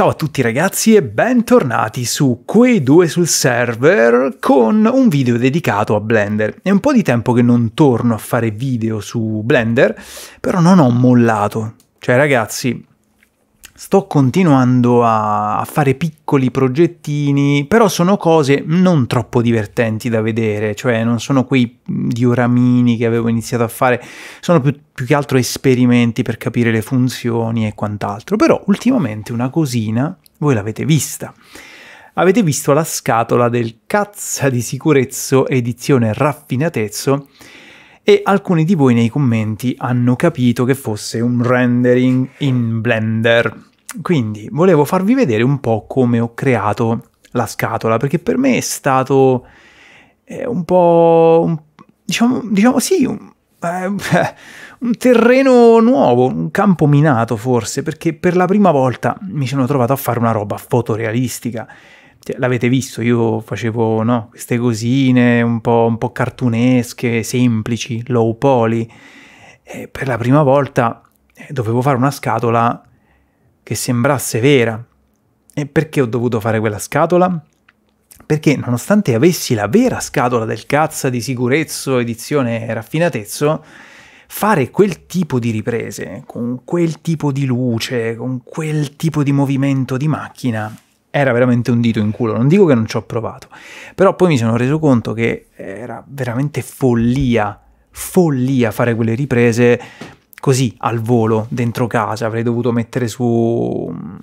Ciao a tutti ragazzi e bentornati su Quei due sul server con un video dedicato a Blender. È un po' di tempo che non torno a fare video su Blender, però non ho mollato. Cioè ragazzi, Sto continuando a, a, fare piccoli progettini, però sono cose non troppo divertenti da vedere, cioè non sono quei dioramini che avevo iniziato a fare, sono più, più che altro esperimenti per capire le funzioni e quant'altro, però ultimamente una cosina voi l'avete vista. Avete visto la scatola del Cazza di sicurezza edizione Raffinatezzo e alcuni di voi nei commenti hanno capito che fosse un rendering in Blender quindi volevo farvi vedere un po' come ho creato la scatola, perché per me è stato eh, un po'... Un, diciamo, diciamo sì, un, eh, un terreno nuovo, un campo minato forse, perché per la prima volta mi sono trovato a fare una roba fotorealistica. Cioè, l'avete visto, io facevo no, queste cosine un po', un po cartunesche, semplici, low poly. E eh, per la prima volta eh, dovevo fare una scatola che sembrasse vera. E perché ho dovuto fare quella scatola? Perché nonostante avessi la vera scatola del cazzo di sicurezza, edizione e raffinatezzo, fare quel tipo di riprese, con quel tipo di luce, con quel tipo di movimento di macchina, era veramente un dito in culo, non dico che non ci ho provato, però poi mi sono reso conto che era veramente follia, follia fare quelle riprese così al volo dentro casa, avrei dovuto mettere su mm,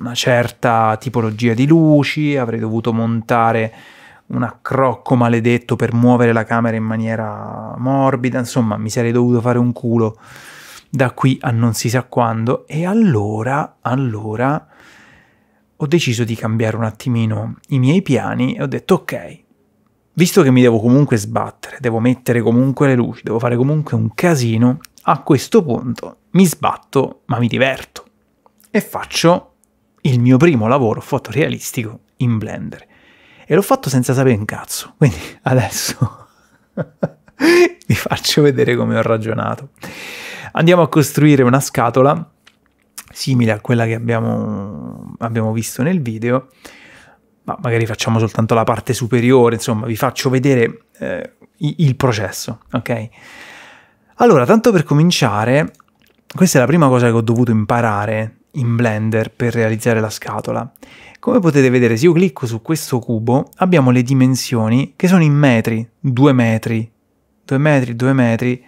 una certa tipologia di luci, avrei dovuto montare un accrocco maledetto per muovere la camera in maniera morbida, insomma mi sarei dovuto fare un culo da qui a non si sa quando e allora, allora ho deciso di cambiare un attimino i miei piani e ho detto ok, visto che mi devo comunque sbattere, devo mettere comunque le luci, devo fare comunque un casino, a questo punto mi sbatto ma mi diverto e faccio il mio primo lavoro fotorealistico in Blender. E l'ho fatto senza sapere un cazzo, quindi adesso vi faccio vedere come ho ragionato. Andiamo a costruire una scatola simile a quella che abbiamo, abbiamo visto nel video, ma magari facciamo soltanto la parte superiore, insomma vi faccio vedere eh, il processo, ok? Allora, tanto per cominciare, questa è la prima cosa che ho dovuto imparare in Blender per realizzare la scatola. Come potete vedere, se io clicco su questo cubo, abbiamo le dimensioni che sono in metri, 2 metri, 2 metri, 2 metri,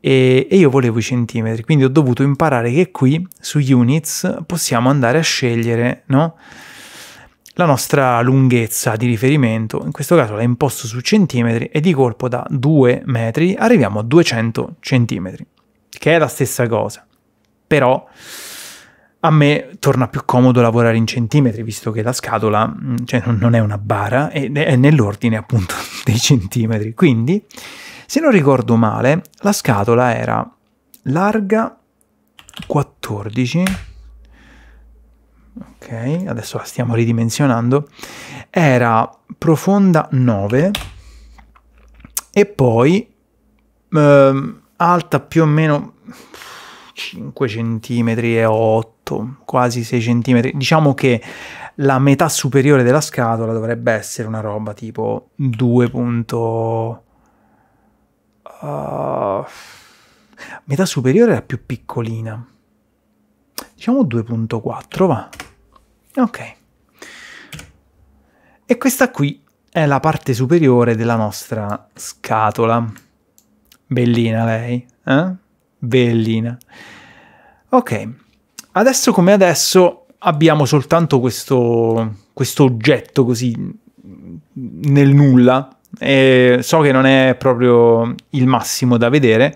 e, e, io volevo i centimetri, quindi ho dovuto imparare che qui su units possiamo andare a scegliere, no? la nostra lunghezza di riferimento, in questo caso la imposto su centimetri e di colpo da 2 metri arriviamo a 200 centimetri, che è la stessa cosa. Però a me torna più comodo lavorare in centimetri, visto che la scatola mm, cioè, non è una bara, è nell'ordine appunto dei centimetri. Quindi, se non ricordo male, la scatola era larga 14 ok, adesso la stiamo ridimensionando, era profonda 9 e poi ehm, alta più o meno 5 cm e 8, quasi 6 cm. Diciamo che la metà superiore della scatola dovrebbe essere una roba tipo 2. Uh, ah, metà superiore era più piccolina Diciamo 2.4, va. Ok. E questa qui è la parte superiore della nostra scatola. Bellina lei, eh? Bellina. Ok, adesso come adesso abbiamo soltanto questo, questo oggetto così nel nulla. E so che non è proprio il massimo da vedere,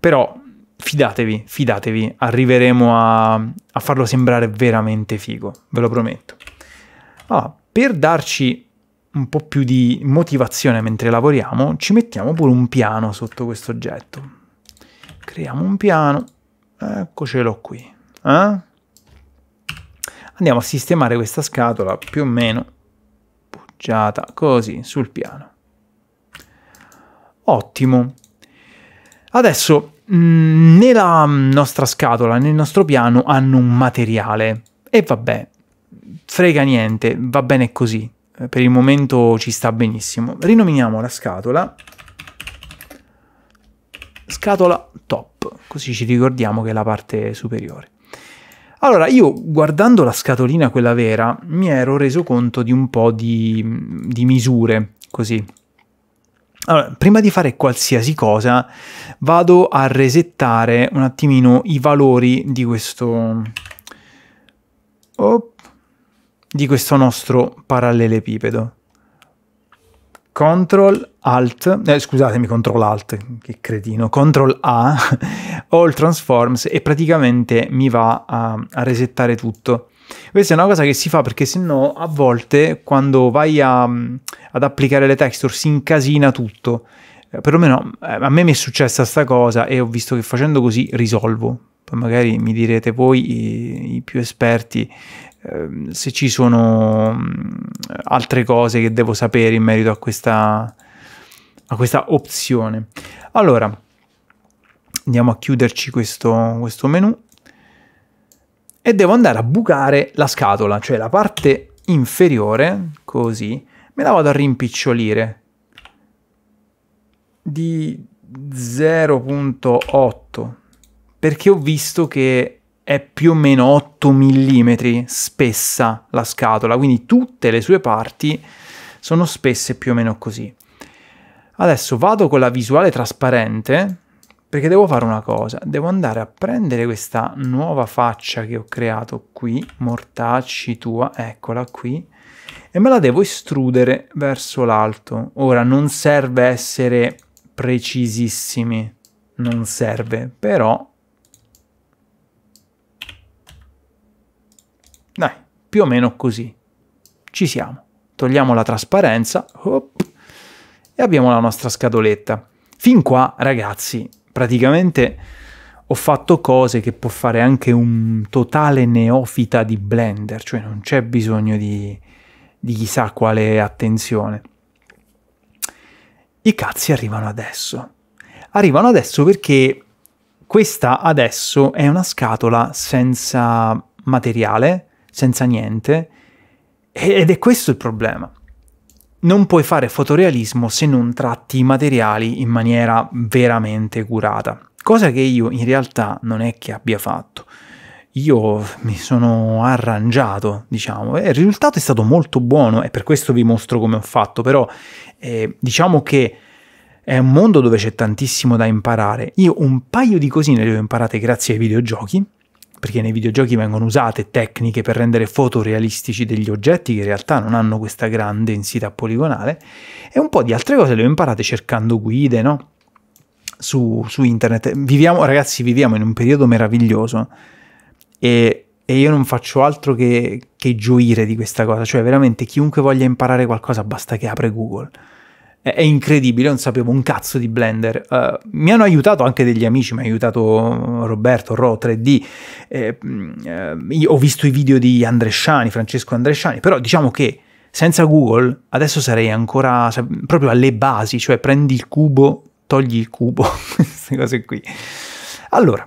però fidatevi, fidatevi, arriveremo a, a farlo sembrare veramente figo, ve lo prometto. Allora, per darci un po' più di motivazione mentre lavoriamo, ci mettiamo pure un piano sotto questo oggetto. Creiamo un piano, eccocelo qui. Eh? Andiamo a sistemare questa scatola più o meno poggiata così sul piano. Ottimo. Adesso Mm, nella nostra scatola, nel nostro piano, hanno un materiale. E vabbè, frega niente, va bene così. Per il momento ci sta benissimo. Rinominiamo la scatola. Scatola top, così ci ricordiamo che è la parte superiore. Allora, io guardando la scatolina, quella vera, mi ero reso conto di un po' di, di misure, così allora, prima di fare qualsiasi cosa, vado a resettare un attimino i valori di questo... Oh, di questo nostro parallelepipedo. Ctrl Alt, eh, scusatemi, Ctrl Alt, che cretino, Ctrl A, All Transforms e praticamente mi va a, a resettare tutto. Questa è una cosa che si fa perché sennò a volte quando vai a, mm, ad applicare le texture si incasina tutto. Eh, perlomeno eh, a me mi è successa sta cosa e ho visto che facendo così risolvo. Poi magari mi direte voi, i, i più esperti, ehm, se ci sono mm, altre cose che devo sapere in merito a questa, a questa opzione. Allora, andiamo a chiuderci questo, questo menu e devo andare a bucare la scatola, cioè la parte inferiore, così, me la vado a rimpicciolire di 0.8 perché ho visto che è più o meno 8 mm spessa la scatola, quindi tutte le sue parti sono spesse più o meno così. Adesso vado con la visuale trasparente perché devo fare una cosa, devo andare a prendere questa nuova faccia che ho creato qui, mortacci tua, eccola qui, e me la devo estrudere verso l'alto. Ora non serve essere precisissimi, non serve, però... Dai, più o meno così. Ci siamo. Togliamo la trasparenza, op, e abbiamo la nostra scatoletta. Fin qua, ragazzi, praticamente ho fatto cose che può fare anche un totale neofita di Blender, cioè non c'è bisogno di, di chissà quale attenzione. I cazzi arrivano adesso. Arrivano adesso perché questa adesso è una scatola senza materiale, senza niente, ed è questo il problema non puoi fare fotorealismo se non tratti i materiali in maniera veramente curata, cosa che io in realtà non è che abbia fatto. Io mi sono arrangiato, diciamo, e il risultato è stato molto buono e per questo vi mostro come ho fatto, però eh, diciamo che è un mondo dove c'è tantissimo da imparare. Io un paio di cosine le ho imparate grazie ai videogiochi, perché nei videogiochi vengono usate tecniche per rendere fotorealistici degli oggetti che in realtà non hanno questa grande densità poligonale, e un po' di altre cose le ho imparate cercando guide, no? su, su, internet. Viviamo, ragazzi, viviamo in un periodo meraviglioso e, e io non faccio altro che, che gioire di questa cosa, cioè veramente chiunque voglia imparare qualcosa basta che apre Google è incredibile, non sapevo un cazzo di Blender. Uh, mi hanno aiutato anche degli amici, mi ha aiutato eh, Roberto, Ro 3D, eh, mm, eh, ho visto i video di Andresciani, Francesco Andresciani, però diciamo che senza Google adesso sarei ancora proprio alle basi, cioè prendi il cubo, togli il cubo, queste cose qui. Allora,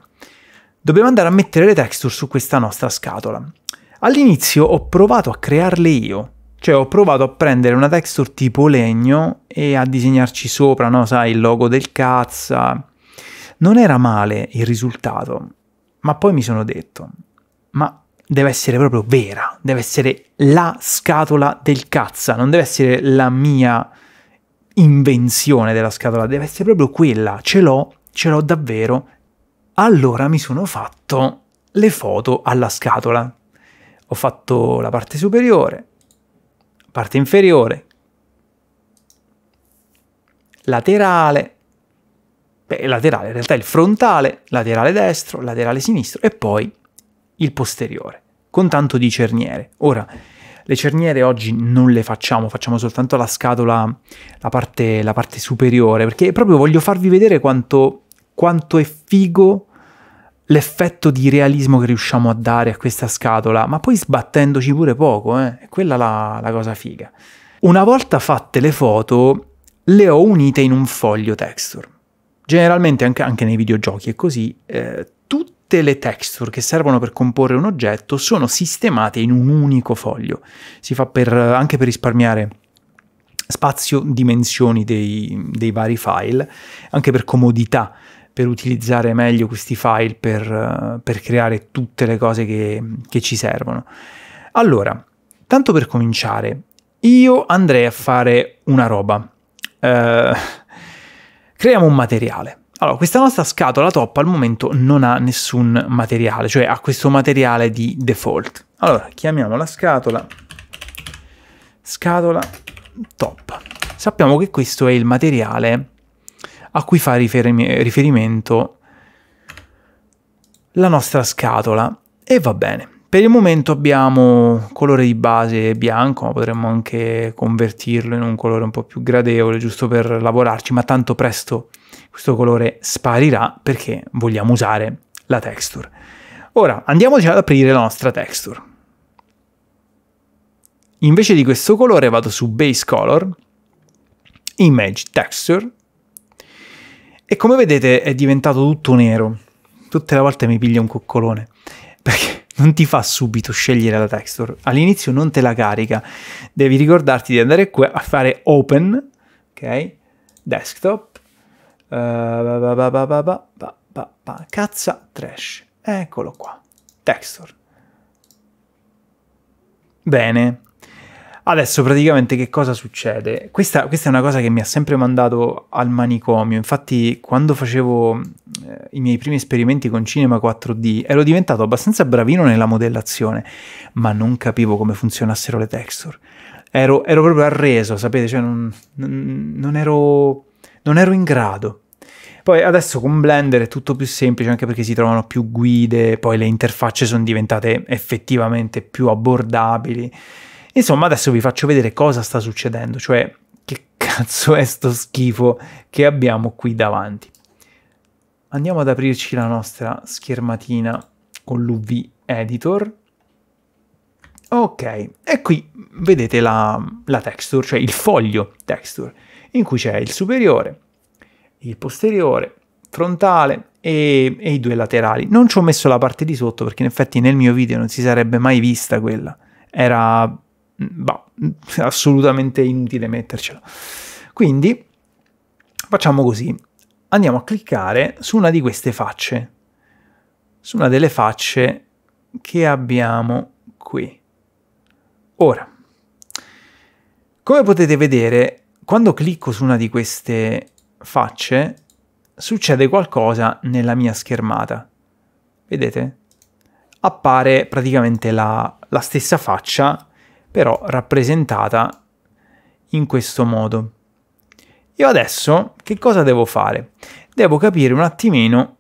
dobbiamo andare a mettere le texture su questa nostra scatola. All'inizio ho provato a crearle io, cioè ho provato a prendere una texture tipo legno e a disegnarci sopra, no, sai, il logo del cazza. Non era male il risultato, ma poi mi sono detto, ma deve essere proprio vera, deve essere la scatola del cazza, non deve essere la mia invenzione della scatola, deve essere proprio quella, ce l'ho, ce l'ho davvero. Allora mi sono fatto le foto alla scatola. Ho fatto la parte superiore, parte inferiore, laterale, beh, laterale in realtà il frontale, laterale destro, laterale sinistro e poi il posteriore, con tanto di cerniere. Ora, le cerniere oggi non le facciamo, facciamo soltanto la scatola, la parte, la parte superiore, perché proprio voglio farvi vedere quanto, quanto è figo l'effetto di realismo che riusciamo a dare a questa scatola, ma poi sbattendoci pure poco, eh? è quella la, la cosa figa. Una volta fatte le foto, le ho unite in un foglio texture. Generalmente anche, anche nei videogiochi è così, eh, tutte le texture che servono per comporre un oggetto sono sistemate in un unico foglio. Si fa per, anche per risparmiare spazio, dimensioni dei, dei vari file, anche per comodità per utilizzare meglio questi file per, per creare tutte le cose che, che ci servono. Allora, tanto per cominciare, io andrei a fare una roba. Eh, creiamo un materiale. Allora, questa nostra scatola top al momento non ha nessun materiale, cioè ha questo materiale di default. Allora, chiamiamo la scatola scatola top. Sappiamo che questo è il materiale a cui fa riferimento la nostra scatola e va bene. Per il momento abbiamo colore di base bianco, ma potremmo anche convertirlo in un colore un po' più gradevole, giusto per lavorarci, ma tanto presto questo colore sparirà perché vogliamo usare la texture. Ora andiamoci ad aprire la nostra texture. Invece di questo colore vado su Base Color, Image Texture, e come vedete è diventato tutto nero. Tutte le volte mi piglia un coccolone. Perché non ti fa subito scegliere la texture. All'inizio non te la carica. Devi ricordarti di andare qui a fare open, ok? Desktop. Cazza trash. Eccolo qua. Texture. Bene. Adesso praticamente che cosa succede? Questa, questa, è una cosa che mi ha sempre mandato al manicomio, infatti quando facevo eh, i miei primi esperimenti con Cinema 4D ero diventato abbastanza bravino nella modellazione, ma non capivo come funzionassero le texture. Ero, ero proprio arreso, sapete, cioè non, non, ero, non ero in grado. Poi adesso con Blender è tutto più semplice anche perché si trovano più guide, poi le interfacce sono diventate effettivamente più abbordabili. Insomma, adesso vi faccio vedere cosa sta succedendo, cioè che cazzo è sto schifo che abbiamo qui davanti. Andiamo ad aprirci la nostra schermatina con l'UV Editor. Ok, e qui vedete la, la texture, cioè il foglio texture, in cui c'è il superiore, il posteriore, frontale e, e, i due laterali. Non ci ho messo la parte di sotto perché in effetti nel mio video non si sarebbe mai vista quella. Era boh, assolutamente inutile mettercelo. Quindi facciamo così, andiamo a cliccare su una di queste facce, su una delle facce che abbiamo qui. Ora, come potete vedere, quando clicco su una di queste facce, succede qualcosa nella mia schermata. Vedete? Appare praticamente la, la stessa faccia però rappresentata in questo modo. Io adesso che cosa devo fare? Devo capire un attimino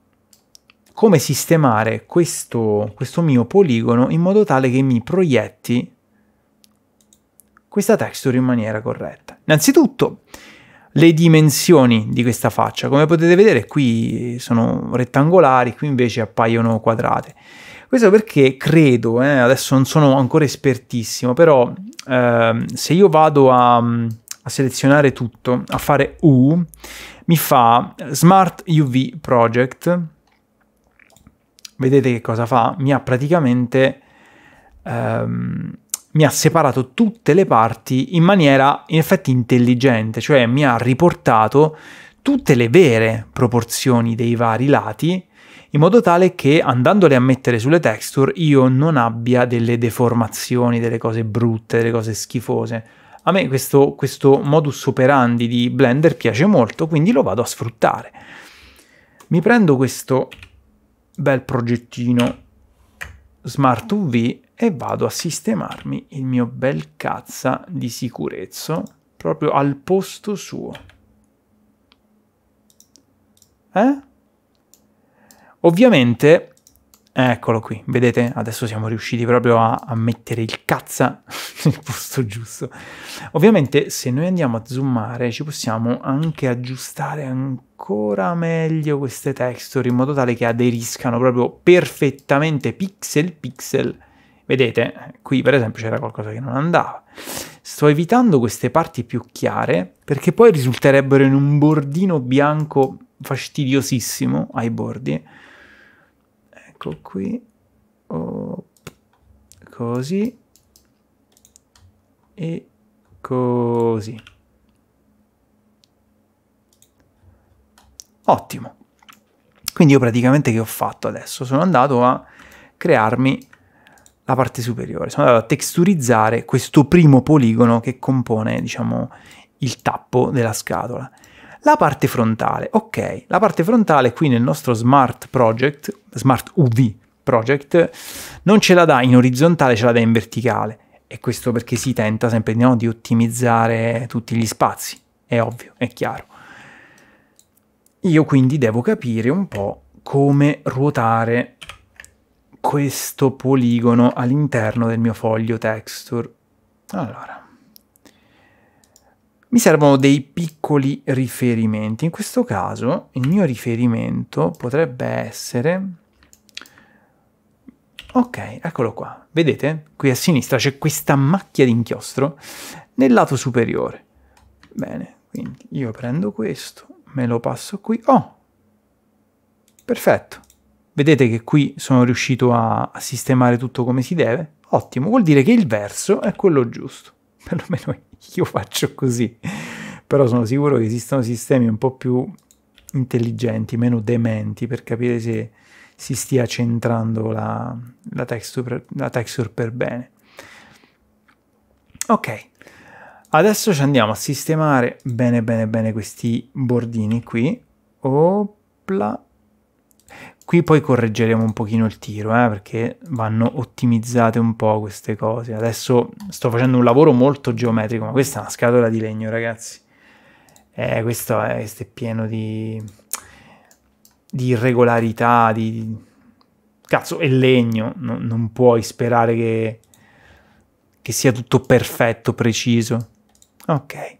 come sistemare questo, questo mio poligono in modo tale che mi proietti questa texture in maniera corretta. Innanzitutto le dimensioni di questa faccia, come potete vedere qui sono rettangolari, qui invece appaiono quadrate. Questo perché credo, eh, adesso non sono ancora espertissimo, però eh, se io vado a, a selezionare tutto, a fare U, mi fa Smart UV Project. Vedete che cosa fa? Mi ha praticamente... Ehm, mi ha separato tutte le parti in maniera in effetti intelligente, cioè mi ha riportato tutte le vere proporzioni dei vari lati in modo tale che andandole a mettere sulle texture io non abbia delle deformazioni, delle cose brutte, delle cose schifose. A me questo, questo modus operandi di Blender piace molto, quindi lo vado a sfruttare. Mi prendo questo bel progettino Smart UV e vado a sistemarmi il mio bel cazza di sicurezza proprio al posto suo. Eh? Ovviamente, eccolo qui, vedete? Adesso siamo riusciti proprio a, a mettere il cazzo nel posto giusto. Ovviamente se noi andiamo a zoomare ci possiamo anche aggiustare ancora meglio queste texture in modo tale che aderiscano proprio perfettamente pixel pixel. Vedete, qui per esempio c'era qualcosa che non andava. Sto evitando queste parti più chiare perché poi risulterebbero in un bordino bianco fastidiosissimo ai bordi eccolo qui oh, così e così ottimo quindi io praticamente che ho fatto adesso sono andato a crearmi la parte superiore sono andato a texturizzare questo primo poligono che compone diciamo il tappo della scatola la parte frontale, ok, la parte frontale qui nel nostro Smart Project, Smart UV Project, non ce la dà in orizzontale, ce la dà in verticale. E questo perché si tenta sempre no, di ottimizzare tutti gli spazi, è ovvio, è chiaro. Io quindi devo capire un po' come ruotare questo poligono all'interno del mio foglio texture. Allora, mi servono dei piccoli riferimenti. In questo caso il mio riferimento potrebbe essere... Ok, eccolo qua. Vedete? Qui a sinistra c'è questa macchia di inchiostro nel lato superiore. Bene, quindi io prendo questo, me lo passo qui. Oh! Perfetto. Vedete che qui sono riuscito a, a sistemare tutto come si deve? Ottimo, vuol dire che il verso è quello giusto. perlomeno io faccio così, però sono sicuro che esistono sistemi un po' più intelligenti, meno dementi, per capire se si stia centrando la, la, texture, per, la texture per bene. Ok, adesso ci andiamo a sistemare bene bene bene questi bordini qui. Opla. Qui poi correggeremo un pochino il tiro, eh, perché vanno ottimizzate un po' queste cose. Adesso sto facendo un lavoro molto geometrico, ma questa è una scatola di legno, ragazzi. Eh, questo, è, questo, è, pieno di, di irregolarità, di... Cazzo, è legno, no, non puoi sperare che, che sia tutto perfetto, preciso. Ok.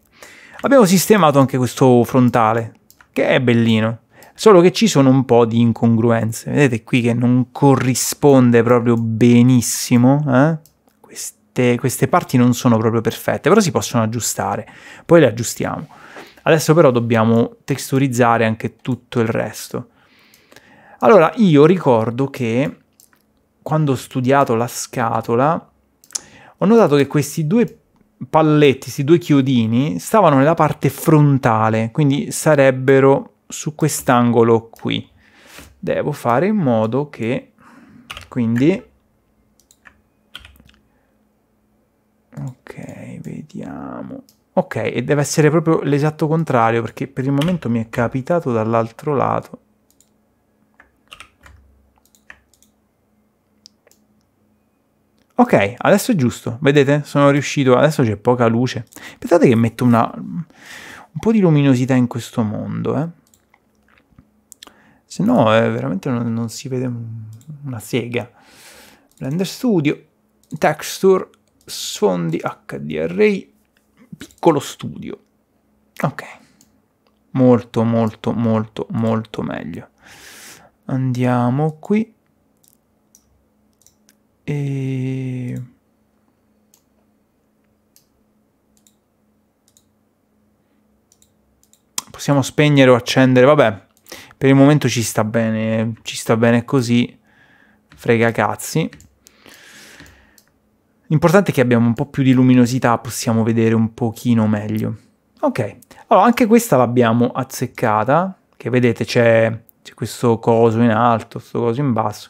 Abbiamo sistemato anche questo frontale, che è bellino solo che ci sono un po' di incongruenze. Vedete qui che non corrisponde proprio benissimo, eh? queste, queste parti non sono proprio perfette, però si possono aggiustare, poi le aggiustiamo. Adesso però dobbiamo texturizzare anche tutto il resto. Allora, io ricordo che quando ho studiato la scatola, ho notato che questi due palletti, questi due chiodini, stavano nella parte frontale, quindi sarebbero su quest'angolo qui. Devo fare in modo che quindi ok vediamo ok e deve essere proprio l'esatto contrario perché per il momento mi è capitato dall'altro lato ok adesso è giusto vedete sono riuscito adesso c'è poca luce aspettate che metto una un po' di luminosità in questo mondo eh se no è eh, veramente non, non si vede una sega. Blender Studio, Texture, Sfondi, HDRI Piccolo Studio. Ok, molto molto molto molto meglio. Andiamo qui. E... Possiamo spegnere o accendere, vabbè. Per il momento ci sta bene, ci sta bene così, frega cazzi. L'importante è che abbiamo un po' più di luminosità, possiamo vedere un pochino meglio. Ok, allora anche questa l'abbiamo azzeccata, che vedete c'è questo coso in alto, questo coso in basso.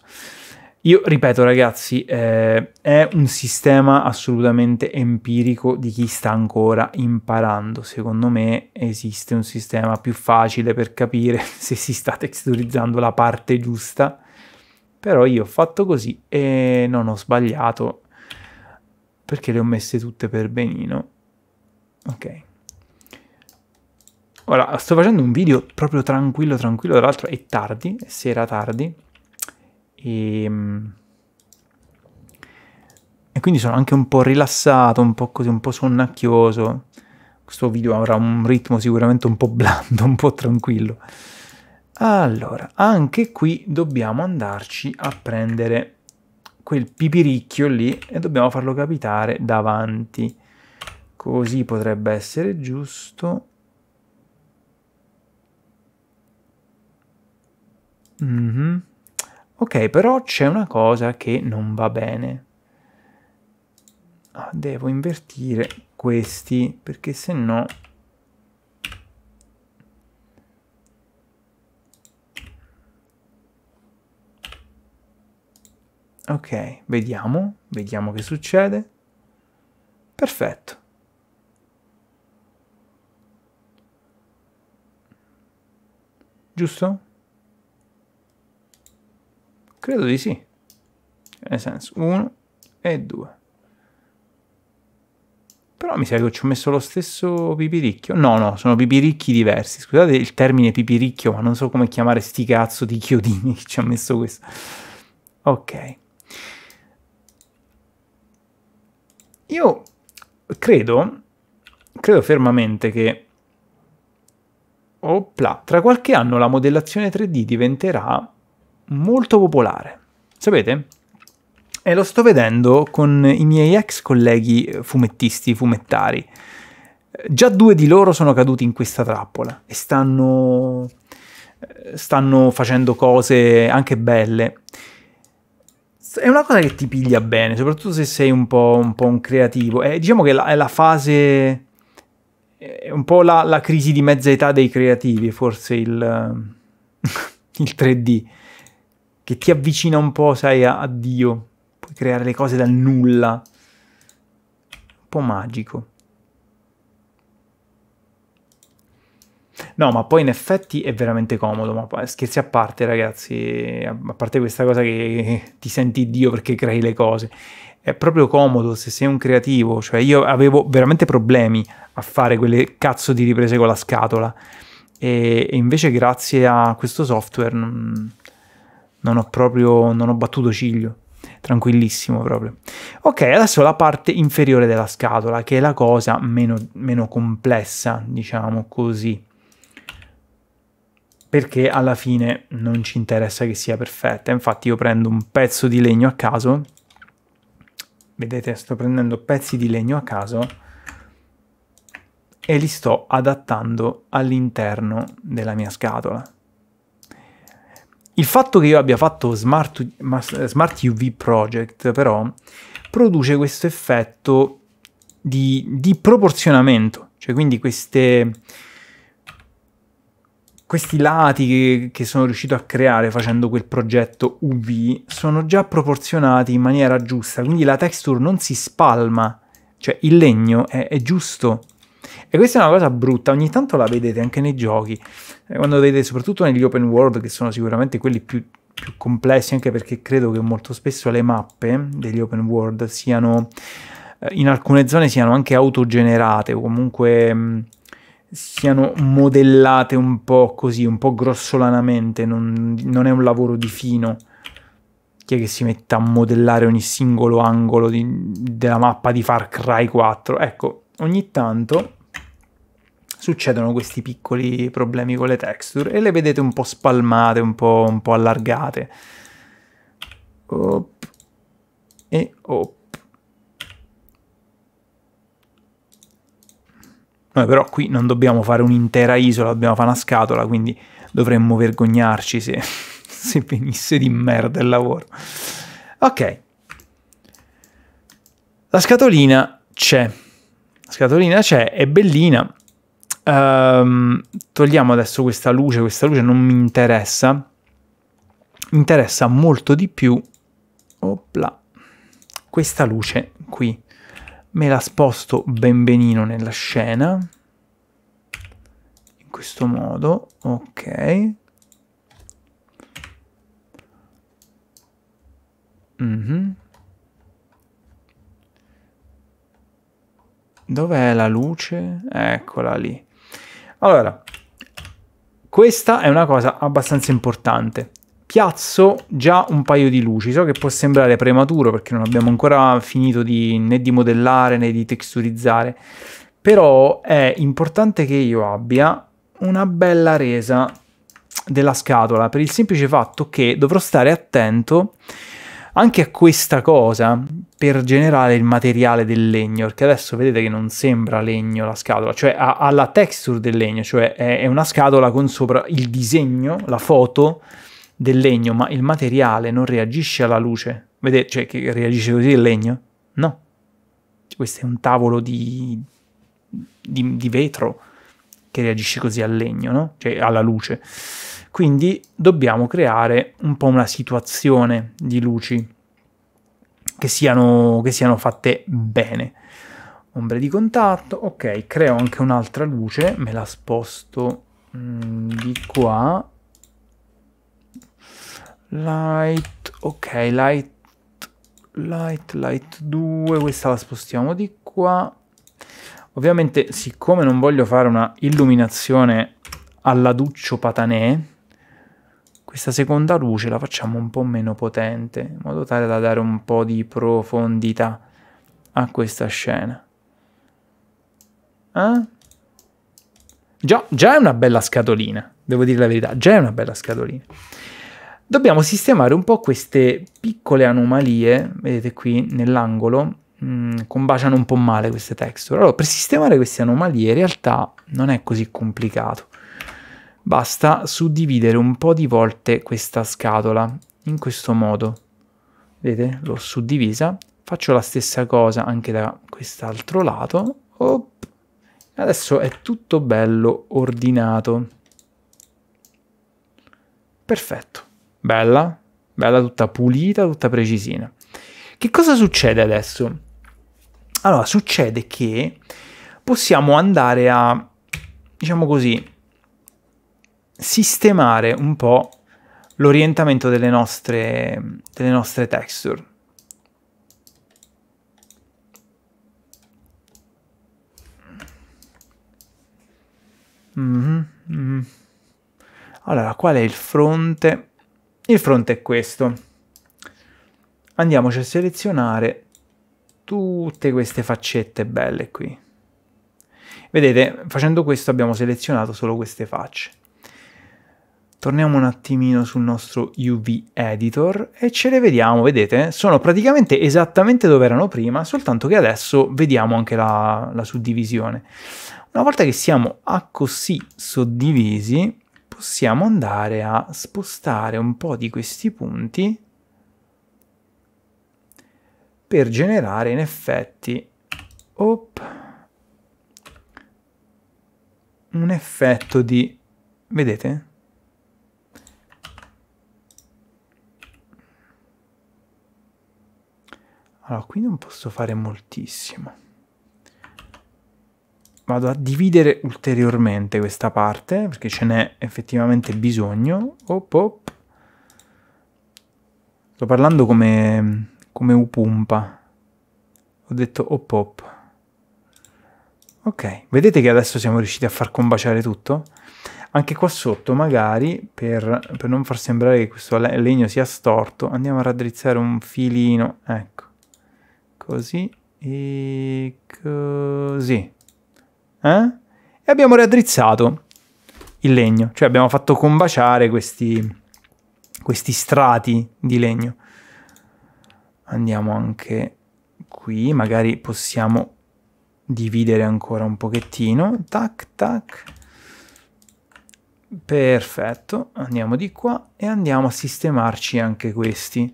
Io ripeto ragazzi, eh, è un sistema assolutamente empirico di chi sta ancora imparando. Secondo me esiste un sistema più facile per capire se si sta texturizzando la parte giusta. Però io ho fatto così e non ho sbagliato perché le ho messe tutte per benino. Ok. Ora, sto facendo un video proprio tranquillo, tranquillo, tra l'altro è tardi, è sera tardi, e, ehm, e quindi sono anche un po' rilassato, un po' così, un po' sonnacchioso. Questo video avrà un ritmo sicuramente un po' blando, un po' tranquillo. Allora, anche qui dobbiamo andarci a prendere quel pipiricchio lì e dobbiamo farlo capitare davanti. Così potrebbe essere giusto. Mm -hmm. Ok, però c'è una cosa che non va bene. Ah, devo invertire questi, perché se no... Ok, vediamo, vediamo che succede. Perfetto. Giusto? Credo di sì. Nel senso, uno e due. Però mi sa che ci ho messo lo stesso pipiricchio. No, no, sono pipiricchi diversi. Scusate il termine pipiricchio, ma non so come chiamare sti cazzo di chiodini che ci ha messo questo. Ok. Io credo, credo fermamente che... Opla, tra qualche anno la modellazione 3D diventerà molto popolare. Sapete? E lo sto vedendo con i miei ex colleghi eh, fumettisti, fumettari. Già due di loro sono caduti in questa trappola e stanno, eh, stanno facendo cose anche belle. È una cosa che ti piglia bene, soprattutto se sei un po' un, po un creativo. È, eh, diciamo che è la fase è un po' la, la, crisi di mezza età dei creativi, forse il, il 3D che ti avvicina un po', sai, a, a Dio. Puoi creare le cose dal nulla. Un po' magico. No, ma poi in effetti è veramente comodo, ma scherzi a parte ragazzi, a parte questa cosa che ti senti Dio perché crei le cose, è proprio comodo se sei un creativo, cioè io avevo veramente problemi a fare quelle cazzo di riprese con la scatola e, invece grazie a questo software non ho proprio, non ho battuto ciglio tranquillissimo proprio. Ok, adesso la parte inferiore della scatola, che è la cosa meno, meno, complessa, diciamo così, perché alla fine non ci interessa che sia perfetta. Infatti io prendo un pezzo di legno a caso, vedete sto prendendo pezzi di legno a caso, e li sto adattando all'interno della mia scatola. Il fatto che io abbia fatto Smart, Smart UV Project, però, produce questo effetto di, di proporzionamento, cioè quindi queste, questi lati che, che, sono riuscito a creare facendo quel progetto UV sono già proporzionati in maniera giusta, quindi la texture non si spalma, cioè il legno è, è giusto e questa è una cosa brutta, ogni tanto la vedete anche nei giochi, eh, quando vedete soprattutto negli open world, che sono sicuramente quelli più, più complessi, anche perché credo che molto spesso le mappe degli open world siano, eh, in alcune zone siano anche autogenerate o comunque mm, siano modellate un po' così, un po' grossolanamente, non, non è un lavoro di fino chi è che si mette a modellare ogni singolo angolo di, della mappa di Far Cry 4? Ecco, ogni tanto succedono questi piccoli problemi con le texture e le vedete un po' spalmate, un po', un po allargate. Op. E op. Noi però qui non dobbiamo fare un'intera isola, dobbiamo fare una scatola, quindi dovremmo vergognarci se, se venisse di merda il lavoro. Ok. La scatolina c'è. La scatolina c'è, è bellina Um, togliamo adesso questa luce, questa luce non mi interessa. Mi interessa molto di più. Opla. Questa luce qui. Me la sposto ben benino nella scena. In questo modo. Ok. Mm -hmm. Dov'è la luce? Eccola lì. Allora, questa è una cosa abbastanza importante. Piazzo già un paio di luci, so che può sembrare prematuro perché non abbiamo ancora finito di, né di modellare né di texturizzare, però è importante che io abbia una bella resa della scatola per il semplice fatto che dovrò stare attento anche a questa cosa per generare il materiale del legno, perché adesso vedete che non sembra legno la scatola, cioè ha, ha la texture del legno, cioè è, è una scatola con sopra il disegno, la foto del legno, ma il materiale non reagisce alla luce. Vedete, cioè che reagisce così il legno? No. Questo è un tavolo di, di, di vetro che reagisce così al legno, no? Cioè alla luce. Quindi dobbiamo creare un po' una situazione di luci che siano, che siano fatte bene. Ombre di contatto, ok, creo anche un'altra luce, me la sposto mh, mm, di qua. Light, ok, light, light, light 2, questa la spostiamo di qua. Ovviamente, siccome non voglio fare una illuminazione alla Duccio Patanè, questa seconda luce la facciamo un po' meno potente, in modo tale da dare un po' di profondità a questa scena. Eh? Già, già è una bella scatolina, devo dire la verità, già è una bella scatolina. Dobbiamo sistemare un po' queste piccole anomalie, vedete qui nell'angolo, mm, combaciano un po' male queste texture. Allora, per sistemare queste anomalie in realtà non è così complicato. Basta suddividere un po' di volte questa scatola, in questo modo. Vedete? L'ho suddivisa. Faccio la stessa cosa anche da quest'altro lato. Oh, adesso è tutto bello ordinato. Perfetto. Bella, bella tutta pulita, tutta precisina. Che cosa succede adesso? Allora, succede che possiamo andare a, diciamo così, sistemare un po' l'orientamento delle nostre, delle nostre texture. Mm -hmm, Allora, qual è il fronte? Il fronte è questo. Andiamoci a selezionare tutte queste faccette belle qui. Vedete, facendo questo abbiamo selezionato solo queste facce torniamo un attimino sul nostro UV editor e ce le vediamo, vedete? Sono praticamente esattamente dove erano prima, soltanto che adesso vediamo anche la, la suddivisione. Una volta che siamo a così suddivisi, possiamo andare a spostare un po' di questi punti per generare in effetti op, un effetto di... vedete? Allora, qui non posso fare moltissimo. Vado a dividere ulteriormente questa parte, perché ce n'è effettivamente bisogno. Op, op. Sto parlando come, come upumpa. Ho detto op, op. Ok, vedete che adesso siamo riusciti a far combaciare tutto? Anche qua sotto, magari, per, per non far sembrare che questo legno sia storto, andiamo a raddrizzare un filino, ecco così e così. Eh? E abbiamo raddrizzato il legno, cioè abbiamo fatto combaciare questi, questi strati di legno. Andiamo anche qui, magari possiamo dividere ancora un pochettino. Tac, tac. Perfetto, andiamo di qua e andiamo a sistemarci anche questi.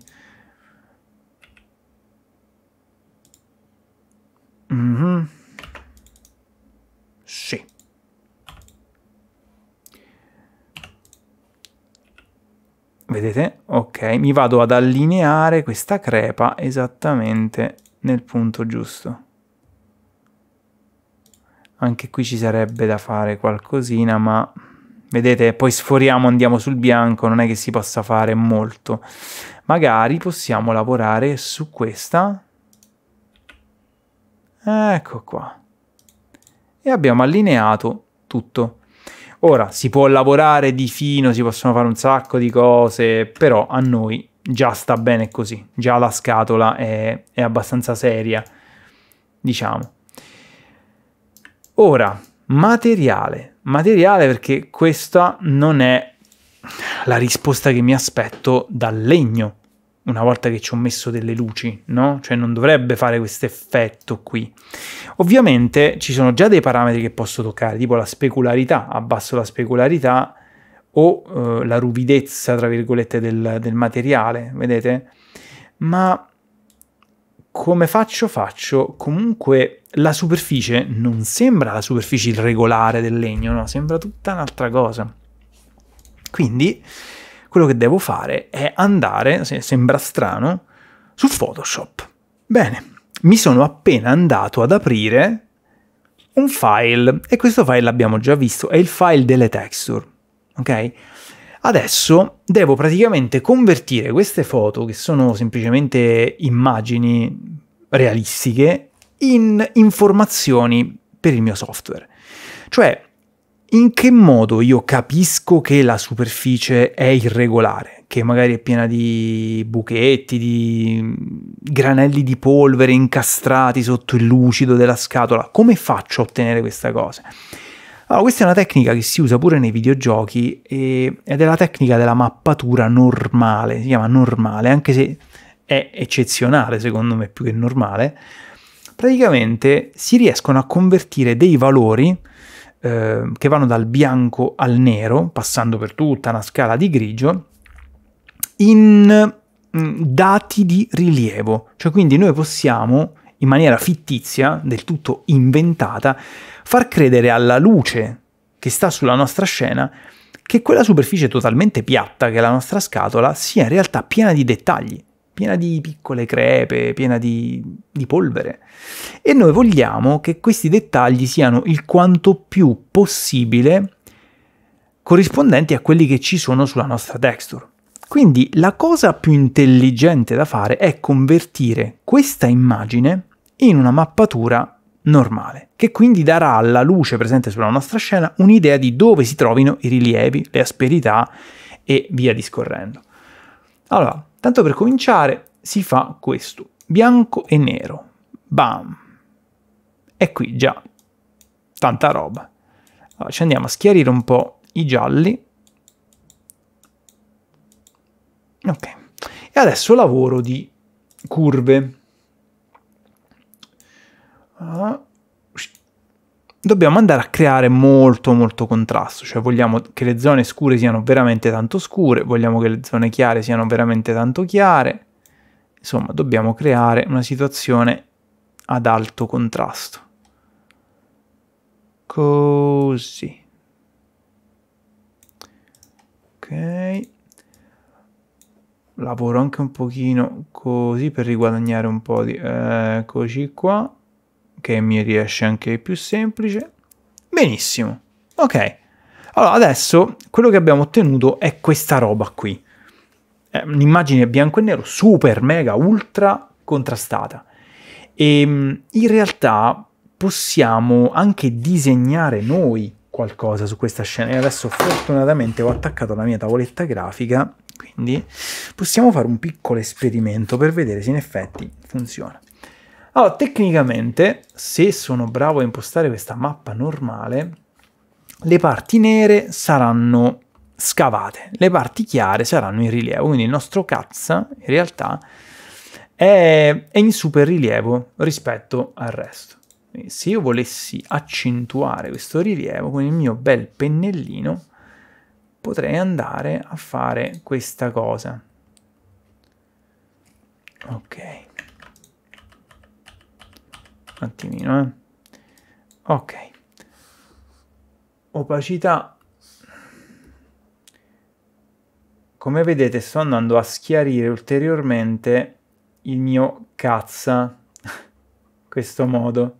vedete? Ok, mi vado ad allineare questa crepa esattamente nel punto giusto. Anche qui ci sarebbe da fare qualcosina, ma vedete, poi sforiamo, andiamo sul bianco, non è che si possa fare molto. Magari possiamo lavorare su questa. Ecco qua. E abbiamo allineato tutto. Ora si può lavorare di fino, si possono fare un sacco di cose, però a noi già sta bene così, già la scatola è, è abbastanza seria, diciamo. Ora, materiale, materiale perché questa non è la risposta che mi aspetto dal legno una volta che ci ho messo delle luci, no? Cioè non dovrebbe fare questo effetto qui. Ovviamente ci sono già dei parametri che posso toccare, tipo la specularità, abbasso la specularità o eh, la ruvidezza, tra virgolette, del, del materiale, vedete? Ma come faccio? Faccio comunque la superficie non sembra la superficie irregolare del legno, no? Sembra tutta un'altra cosa. Quindi quello che devo fare è andare, se sembra strano, su Photoshop. Bene, mi sono appena andato ad aprire un file e questo file l'abbiamo già visto, è il file delle texture, ok? Adesso devo praticamente convertire queste foto, che sono semplicemente immagini realistiche, in informazioni per il mio software. Cioè, in che modo io capisco che la superficie è irregolare, che magari è piena di buchetti, di mm, granelli di polvere incastrati sotto il lucido della scatola? Come faccio a ottenere questa cosa? Allora, questa è una tecnica che si usa pure nei videogiochi e, ed è la tecnica della mappatura normale, si chiama normale, anche se è eccezionale secondo me più che normale. Praticamente si riescono a convertire dei valori Ehm, che vanno dal bianco al nero, passando per tutta una scala di grigio, in mm, dati di rilievo. Cioè quindi noi possiamo, in maniera fittizia, del tutto inventata, far credere alla luce che sta sulla nostra scena che quella superficie totalmente piatta che è la nostra scatola sia in realtà piena di dettagli piena di piccole crepe, piena di, di polvere. E noi vogliamo che questi dettagli siano il quanto più possibile corrispondenti a quelli che ci sono sulla nostra texture. Quindi la cosa più intelligente da fare è convertire questa immagine in una mappatura normale, che quindi darà alla luce presente sulla nostra scena un'idea di dove si trovino i rilievi, le asperità e via discorrendo. Allora, Tanto per cominciare si fa questo, bianco e nero. Bam! E qui già tanta roba. Allora, ci andiamo a schiarire un po' i gialli. Ok. E adesso lavoro di curve. Uh, dobbiamo andare a creare molto molto contrasto, cioè vogliamo che le zone scure siano veramente tanto scure, vogliamo che le zone chiare siano veramente tanto chiare, insomma dobbiamo creare una situazione ad alto contrasto. Così. Ok. Lavoro anche un pochino così per riguadagnare un po' di... Eh, eccoci qua che mi riesce anche più semplice. Benissimo, ok. Allora, adesso quello che abbiamo ottenuto è questa roba qui. È un'immagine bianco e nero super, mega, ultra contrastata. E mm, in realtà possiamo anche disegnare noi qualcosa su questa scena. E adesso fortunatamente ho attaccato la mia tavoletta grafica, quindi possiamo fare un piccolo esperimento per vedere se in effetti funziona. Allora, tecnicamente, se sono bravo a impostare questa mappa normale, le parti nere saranno scavate, le parti chiare saranno in rilievo, quindi il nostro cazza in realtà è, è in super rilievo rispetto al resto. Quindi se io volessi accentuare questo rilievo con il mio bel pennellino, potrei andare a fare questa cosa. Ok un attimino eh. ok opacità come vedete sto andando a schiarire ulteriormente il mio cazza questo modo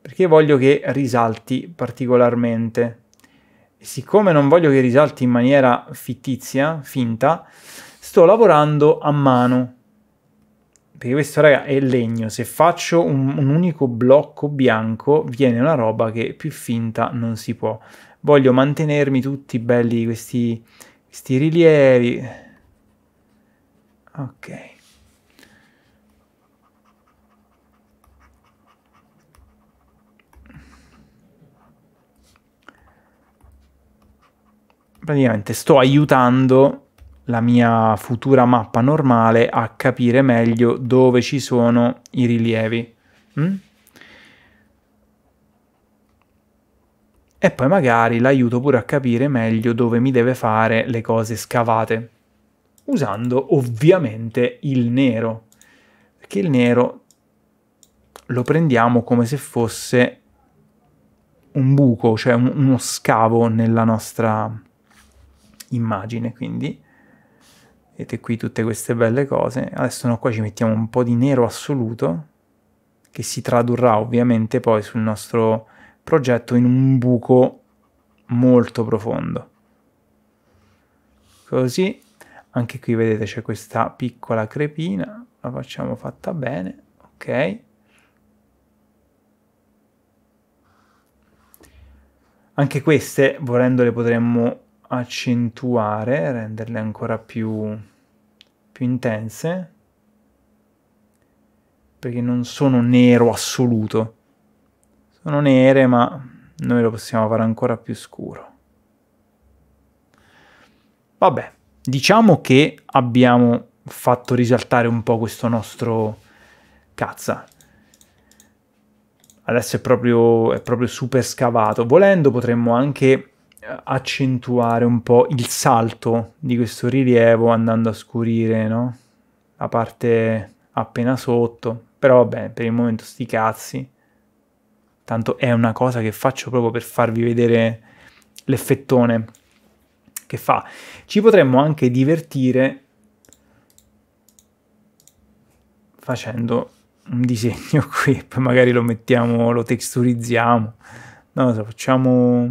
perché voglio che risalti particolarmente e siccome non voglio che risalti in maniera fittizia finta sto lavorando a mano perché questo, raga, è legno. Se faccio un, un unico blocco bianco, viene una roba che più finta non si può. Voglio mantenermi tutti belli questi, questi rilievi. Ok. praticamente sto aiutando la mia futura mappa normale a capire meglio dove ci sono i rilievi. Mm? E poi magari l'aiuto pure a capire meglio dove mi deve fare le cose scavate, usando ovviamente il nero, perché il nero lo prendiamo come se fosse un buco, cioè un, uno scavo nella nostra immagine, quindi Vedete qui tutte queste belle cose. Adesso noi qua ci mettiamo un po' di nero assoluto, che si tradurrà ovviamente poi sul nostro progetto in un buco molto profondo. Così, anche qui vedete c'è questa piccola crepina, la facciamo fatta bene, ok. Anche queste, volendole, potremmo accentuare, renderle ancora più, più intense, perché non sono nero assoluto, sono nere ma noi lo possiamo fare ancora più scuro. Vabbè, diciamo che abbiamo fatto risaltare un po' questo nostro cazza. Adesso è proprio, è proprio super scavato. Volendo potremmo anche accentuare un po' il salto di questo rilievo andando a scurire, no? La parte appena sotto, però vabbè, per il momento sti cazzi. Tanto è una cosa che faccio proprio per farvi vedere l'effettone che fa. Ci potremmo anche divertire facendo un disegno qui, poi magari lo mettiamo, lo texturizziamo. No, facciamo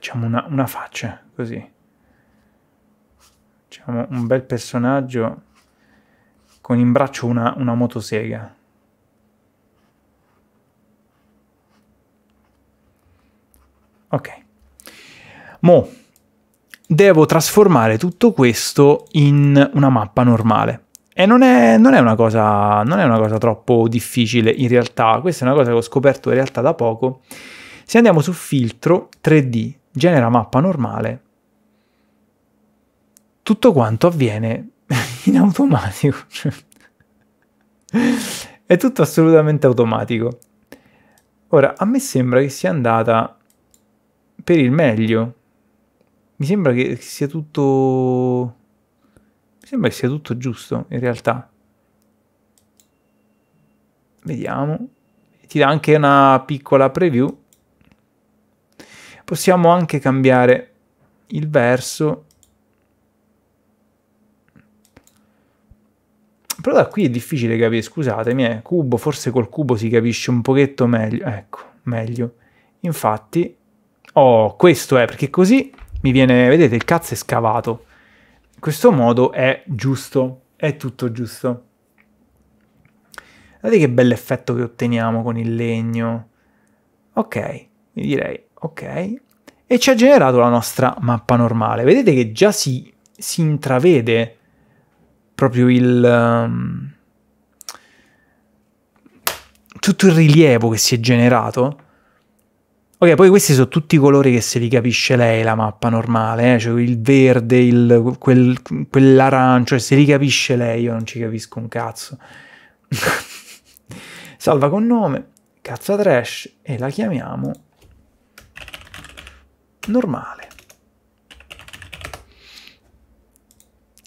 Facciamo una, una faccia, così. Facciamo un bel personaggio con in braccio una, una motosega. Ok. Mo devo trasformare tutto questo in una mappa normale. E non è, non, è cosa, non è, una cosa, troppo difficile in realtà, questa è una cosa che ho scoperto in realtà da poco. Se andiamo su filtro 3D, genera mappa normale. Tutto quanto avviene in automatico. È tutto assolutamente automatico. Ora, a me sembra che sia andata per il meglio. Mi sembra che sia tutto... Mi sembra che sia tutto giusto, in realtà. Vediamo. Ti dà anche una piccola preview possiamo anche cambiare il verso però da qui è difficile capire scusatemi eh, cubo forse col cubo si capisce un pochetto meglio ecco meglio infatti oh questo è perché così mi viene vedete il cazzo è scavato in questo modo è giusto è tutto giusto guardate che bell'effetto che otteniamo con il legno ok mi direi ok, e ci ha generato la nostra mappa normale. Vedete che già si, si intravede proprio il... Um, tutto il rilievo che si è generato. Ok, poi questi sono tutti i colori che se li capisce lei la mappa normale, eh? cioè il verde, il, quel, quell'arancio, cioè, se li capisce lei io non ci capisco un cazzo. Salva con nome, cazzo trash e la chiamiamo normale.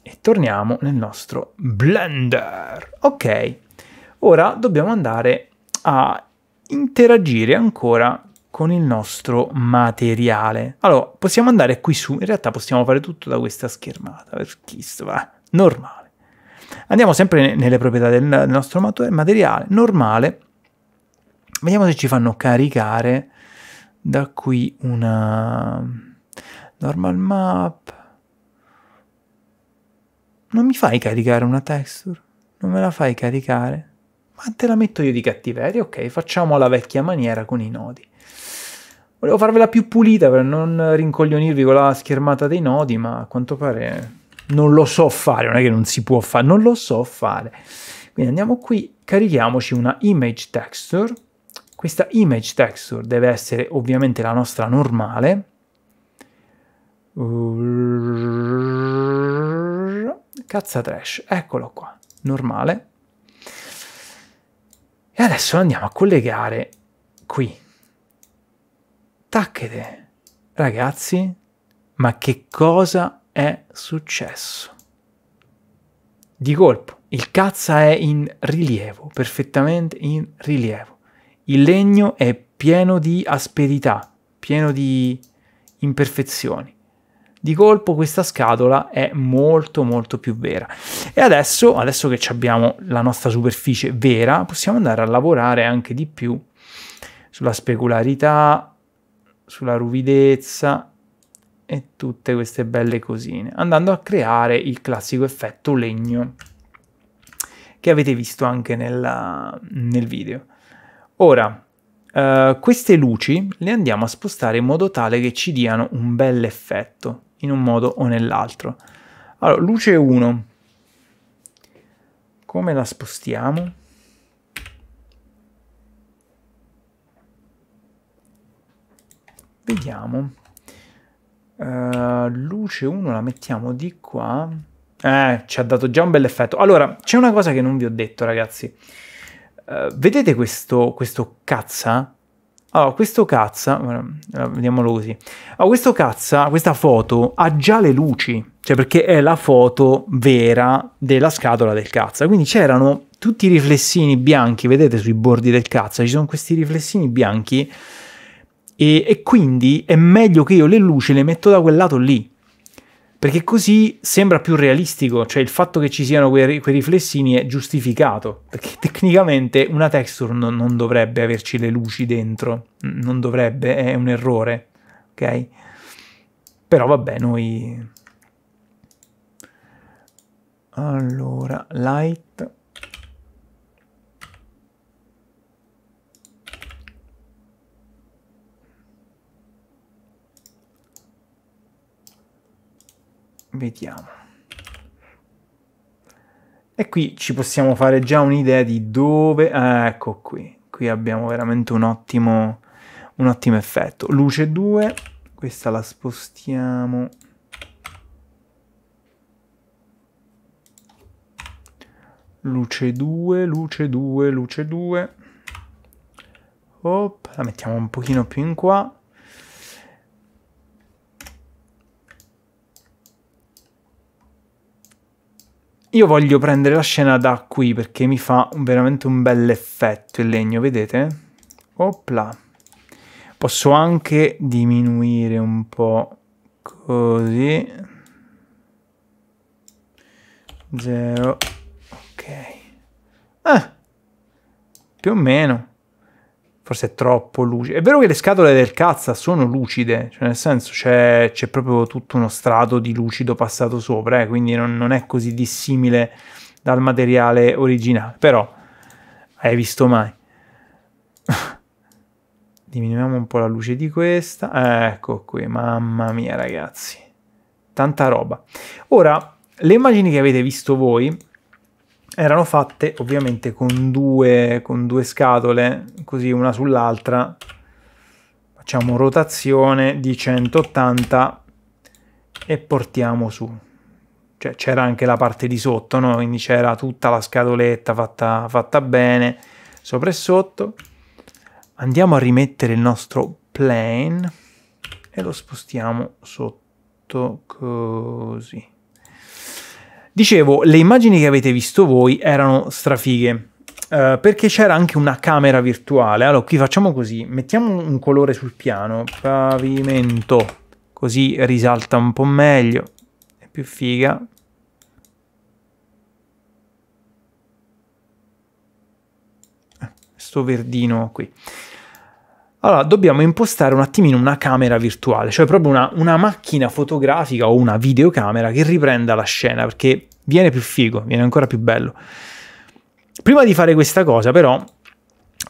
E torniamo nel nostro Blender. Ok, ora dobbiamo andare a interagire ancora con il nostro materiale. Allora, possiamo andare qui su, in realtà possiamo fare tutto da questa schermata, perché va, normale. Andiamo sempre nelle proprietà del nostro materiale, normale. Vediamo se ci fanno caricare da qui una normal map non mi fai caricare una texture non me la fai caricare ma te la metto io di cattiveria ok facciamo alla vecchia maniera con i nodi volevo farvela più pulita per non rincoglionirvi con la schermata dei nodi ma a quanto pare non lo so fare non è che non si può fare non lo so fare quindi andiamo qui carichiamoci una image texture questa image texture deve essere ovviamente la nostra normale. Cazza trash, eccolo qua, normale. E adesso andiamo a collegare qui. Tacchete, ragazzi, ma che cosa è successo? Di colpo, il cazza è in rilievo, perfettamente in rilievo il legno è pieno di asperità, pieno di imperfezioni. Di colpo questa scatola è molto molto più vera. E adesso, adesso che abbiamo la nostra superficie vera, possiamo andare a lavorare anche di più sulla specularità, sulla ruvidezza e tutte queste belle cosine, andando a creare il classico effetto legno che avete visto anche nella, nel video. Ora, uh, queste luci le andiamo a spostare in modo tale che ci diano un bel effetto, in un modo o nell'altro. Allora, luce 1, come la spostiamo? Vediamo. Uh, luce 1 la mettiamo di qua. Eh, ci ha dato già un bel effetto. Allora, c'è una cosa che non vi ho detto, ragazzi. Eh, vedete questo, questo cazza? Allora, questo cazza, eh, vediamolo così. Allora, questo cazza, questa foto ha già le luci, cioè perché è la foto vera della scatola del cazza. Quindi c'erano tutti i riflessini bianchi, vedete sui bordi del cazza, ci sono questi riflessini bianchi e, e quindi è meglio che io le luci le metto da quel lato lì perché così sembra più realistico, cioè il fatto che ci siano quei, quei riflessini è giustificato, perché tecnicamente una texture non, non, dovrebbe averci le luci dentro, non dovrebbe, è un errore, ok? Però vabbè, noi... Allora, light... Vediamo. E qui ci possiamo fare già un'idea di dove... Ah, ecco qui. Qui abbiamo veramente un ottimo, un ottimo effetto. Luce 2. Questa la spostiamo... Luce 2, luce 2, luce 2. Op, la mettiamo un pochino più in qua. Io voglio prendere la scena da qui perché mi fa veramente un bel effetto il legno, vedete? Opla. Posso anche diminuire un po' così. 0. Ok. Eh, più o meno forse è troppo lucido. È vero che le scatole del cazzo sono lucide, cioè nel senso c'è, proprio tutto uno strato di lucido passato sopra, eh, quindi non, non, è così dissimile dal materiale originale, però hai visto mai. Diminuiamo un po' la luce di questa, ecco qui, mamma mia ragazzi, tanta roba. Ora, le immagini che avete visto voi erano fatte ovviamente con due, con due scatole, così una sull'altra. Facciamo rotazione di 180 e portiamo su. Cioè c'era anche la parte di sotto, no? quindi c'era tutta la scatoletta fatta, fatta bene, sopra e sotto. Andiamo a rimettere il nostro plane e lo spostiamo sotto così. Dicevo, le immagini che avete visto voi erano strafighe. Uh, perché c'era anche una camera virtuale. Allora, qui facciamo così: mettiamo un colore sul piano, pavimento, così risalta un po' meglio, è più figa. Questo eh, verdino qui. Allora, dobbiamo impostare un attimino una camera virtuale, cioè proprio una, una, macchina fotografica o una videocamera che riprenda la scena, perché viene più figo, viene ancora più bello. Prima di fare questa cosa, però,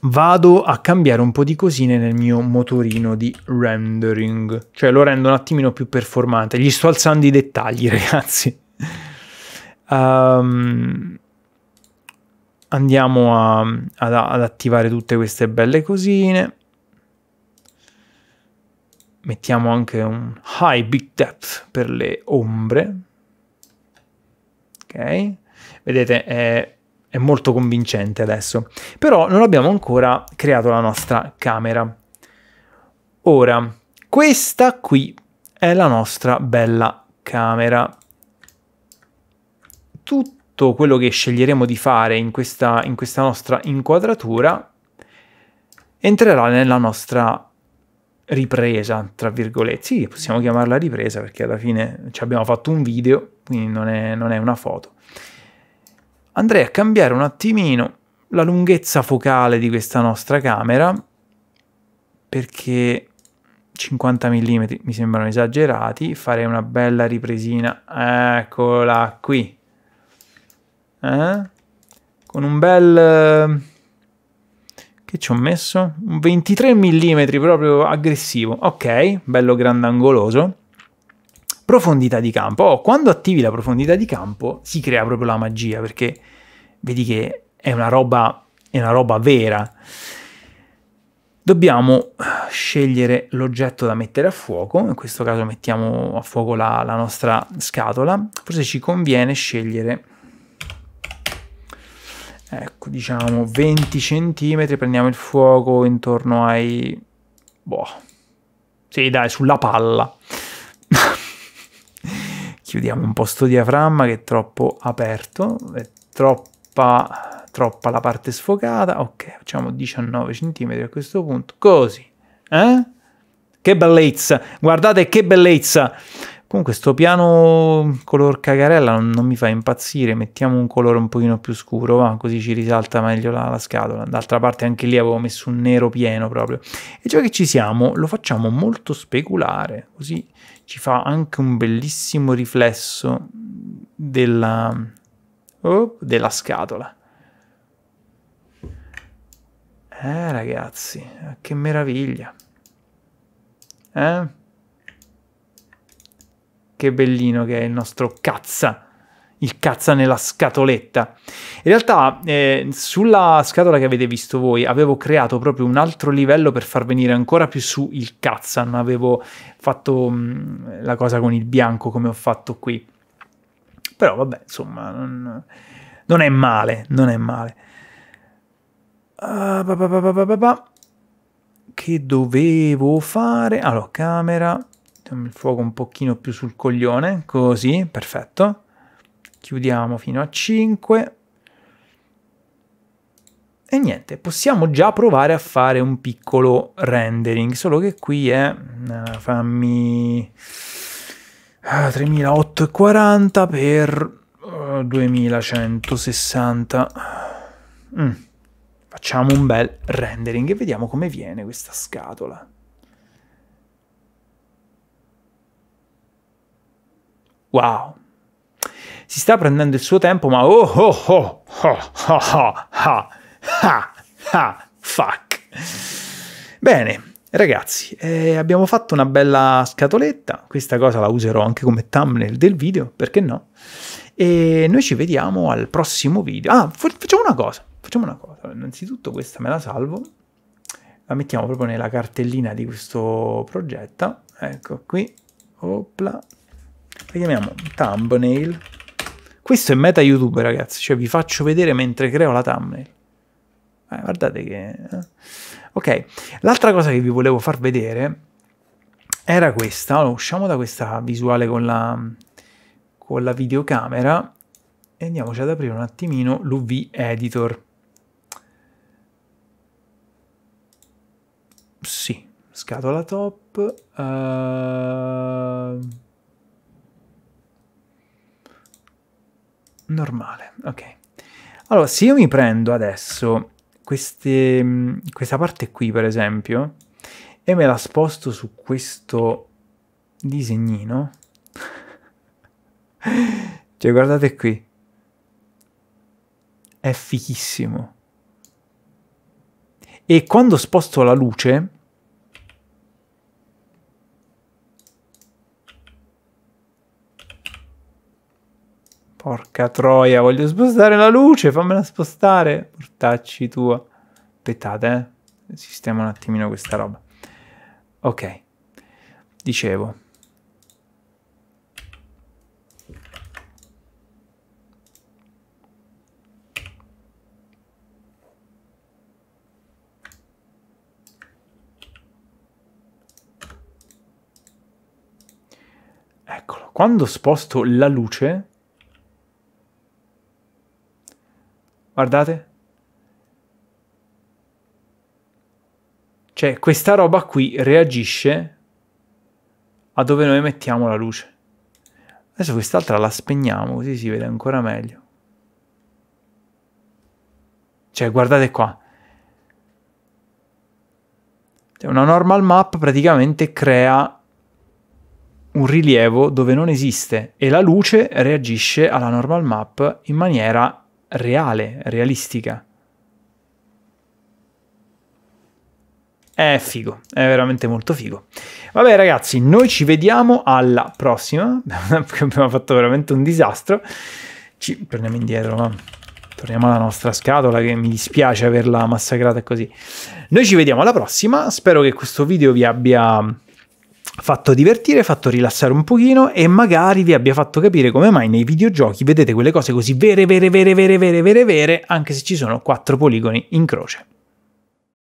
vado a cambiare un po' di cosine nel mio motorino di rendering, cioè lo rendo un attimino più performante. Gli sto alzando i dettagli, ragazzi. Um, andiamo a, ad, ad attivare tutte queste belle cosine mettiamo anche un high big depth per le ombre ok vedete è, è molto convincente adesso però non abbiamo ancora creato la nostra camera ora questa qui è la nostra bella camera tutto quello che sceglieremo di fare in questa, in questa nostra inquadratura entrerà nella nostra ripresa, tra virgolette. Sì, possiamo chiamarla ripresa perché alla fine ci abbiamo fatto un video, quindi non è, non è una foto. Andrei a cambiare un attimino la lunghezza focale di questa nostra camera perché 50 mm mi sembrano esagerati. Farei una bella ripresina. Eccola qui. Eh? Con un bel che ci ho messo? Un 23 mm proprio aggressivo, ok, bello grandangoloso. Profondità di campo, oh, quando attivi la profondità di campo si crea proprio la magia perché vedi che è una roba, è una roba vera. Dobbiamo scegliere l'oggetto da mettere a fuoco, in questo caso mettiamo a fuoco la, la nostra scatola, forse ci conviene scegliere ecco diciamo 20 centimetri prendiamo il fuoco intorno ai boh sì dai sulla palla chiudiamo un po' sto diaframma che è troppo aperto è troppa troppa la parte sfocata ok facciamo 19 centimetri a questo punto così eh? che bellezza guardate che bellezza Comunque sto piano color cagarella non, non, mi fa impazzire, mettiamo un colore un pochino più scuro, va? così ci risalta meglio la, la scatola. D'altra parte anche lì avevo messo un nero pieno proprio. E già che ci siamo lo facciamo molto speculare, così ci fa anche un bellissimo riflesso della, oh, della scatola. Eh ragazzi, che meraviglia. Eh? che bellino che è il nostro cazza il cazza nella scatoletta. In realtà eh, sulla scatola che avete visto voi avevo creato proprio un altro livello per far venire ancora più su il cazza, non avevo fatto mh, mm, la cosa con il bianco come ho fatto qui. Però vabbè, insomma, non, non è male, non è male. Uh, bah bah bah che dovevo fare? Allora, camera, mettiamo ehm, il fuoco un pochino più sul coglione, così, perfetto. Chiudiamo fino a 5. E niente, possiamo già provare a fare un piccolo rendering, solo che qui è... Eh, fammi... 3840 ah, per 2160. Mm. Facciamo un bel rendering e vediamo come viene questa scatola. Wow. Si sta prendendo il suo tempo, ma oh oh oh oh oh oh ha ha ha fuck. Bene, ragazzi, eh, abbiamo fatto una bella scatoletta. Questa cosa la userò anche come thumbnail del video, perché no? E noi ci vediamo al prossimo video. Ah, facciamo una cosa. Facciamo una cosa. Innanzitutto questa me la salvo. La mettiamo proprio nella cartellina di questo progetto. Ecco qui. Opla la chiamiamo thumbnail. Questo è meta YouTube, ragazzi, cioè vi faccio vedere mentre creo la thumbnail. Eh, guardate che... Eh. Ok, l'altra cosa che vi volevo far vedere era questa. Allora, usciamo da questa visuale con la, con la videocamera e andiamoci ad aprire un attimino l'UV Editor. Sì, scatola top. Uh... normale, ok. Allora, se io mi prendo adesso queste, mm, questa parte qui, per esempio, e me la sposto su questo disegnino, cioè guardate qui, è fichissimo. E quando sposto la luce, Porca troia, voglio spostare la luce, fammela spostare. Portacci tua. Aspettate, eh. Sistema un attimino questa roba. Ok. Dicevo. Eccolo, quando sposto la luce Guardate. Cioè, questa roba qui reagisce a dove noi mettiamo la luce. Adesso quest'altra la spegniamo, così si vede ancora meglio. Cioè, guardate qua. Cioè, una normal map praticamente crea un rilievo dove non esiste e la luce reagisce alla normal map in maniera reale, realistica. È figo, è veramente molto figo. Vabbè ragazzi, noi ci vediamo alla prossima, abbiamo fatto veramente un disastro. Ci torniamo indietro, ma torniamo alla nostra scatola che mi dispiace averla massacrata così. Noi ci vediamo alla prossima, spero che questo video vi abbia fatto divertire, fatto rilassare un pochino e magari vi abbia fatto capire come mai nei videogiochi vedete quelle cose così vere, vere, vere, vere, vere, vere, vere, anche se ci sono quattro poligoni in croce.